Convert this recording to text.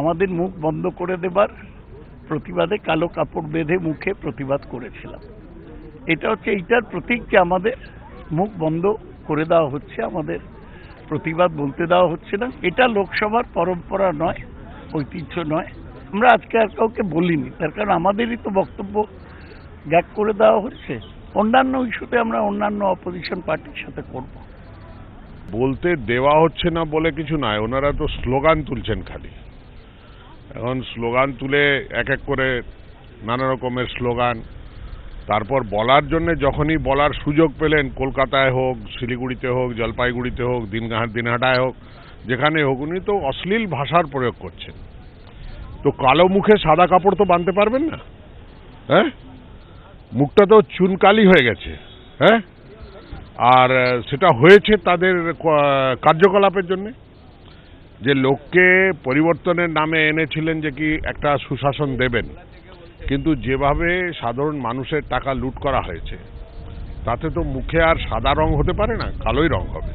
আমাদের মুখ বন্ধ করে দেবার প্রতিবাদে কালো কাপড় বেঁধে মুখে প্রতিবাদ করেছিলাম এটা হচ্ছে এইটার প্রতীক যে আমাদের মুখ বন্ধ করে দেওয়া হচ্ছে আমাদের প্রতিবাদ বলতে দেওয়া হচ্ছে না এটা লোকসভার পরম্পরা নয় ঐতিহ্য নয় আমরা আজকে আর কাউকে বলিনি তার কারণ আমাদেরই তো বক্তব্য গ্যাক করে দেওয়া হচ্ছে অন্যান্য ইস্যুতে আমরা অন্যান্য অপোজিশন পার্টির সাথে করব বলতে দেওয়া হচ্ছে না বলে কিছু নয় ওনারা তো স্লোগান তুলছেন খালি এখন স্লোগান তুলে এক এক করে নানা রকমের স্লোগান তারপর বলার জন্য যখনই বলার সুযোগ পেলেন কলকাতায় হোক শিলিগুড়িতে হোক জলপাইগুড়িতে হোক দিনঘাট দিনহাটায় হোক যেখানে হোক উনি তো অশ্লীল ভাষার প্রয়োগ করছেন তো কালো মুখে সাদা কাপড় তো বাঁধতে পারবেন না হ্যাঁ মুখটা তো চুনকালি হয়ে গেছে হ্যাঁ আর সেটা হয়েছে তাদের কার্যকলাপের জন্যে যে লোককে পরিবর্তনের নামে এনেছিলেন যে কি একটা সুশাসন দেবেন কিন্তু যেভাবে সাধারণ মানুষের টাকা লুট করা হয়েছে তাতে তো মুখে আর সাদা রং হতে পারে না কালোই রং হবে